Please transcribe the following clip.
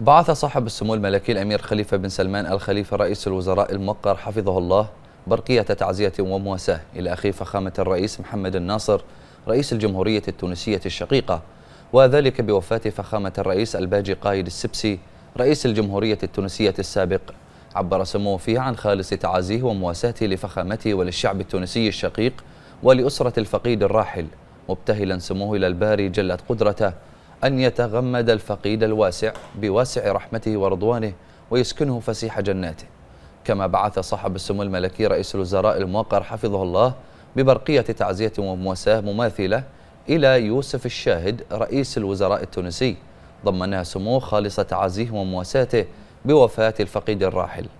بعث صاحب السمو الملكي الأمير خليفة بن سلمان الخليفة رئيس الوزراء الموقر حفظه الله برقية تعزية ومواساة إلى أخي فخامة الرئيس محمد الناصر رئيس الجمهورية التونسية الشقيقة وذلك بوفاة فخامة الرئيس الباجي قايد السبسي رئيس الجمهورية التونسية السابق عبر سموه فيه عن خالص تعازيه ومواساته لفخامته وللشعب التونسي الشقيق ولأسرة الفقيد الراحل مبتهلا سموه إلى الباري جلت قدرته أن يتغمد الفقيد الواسع بواسع رحمته ورضوانه ويسكنه فسيح جناته كما بعث صاحب السمو الملكي رئيس الوزراء الموقر حفظه الله ببرقية تعزية ومواساة مماثلة إلى يوسف الشاهد رئيس الوزراء التونسي ضمنها سموه خالص تعزيه ومواساته بوفاة الفقيد الراحل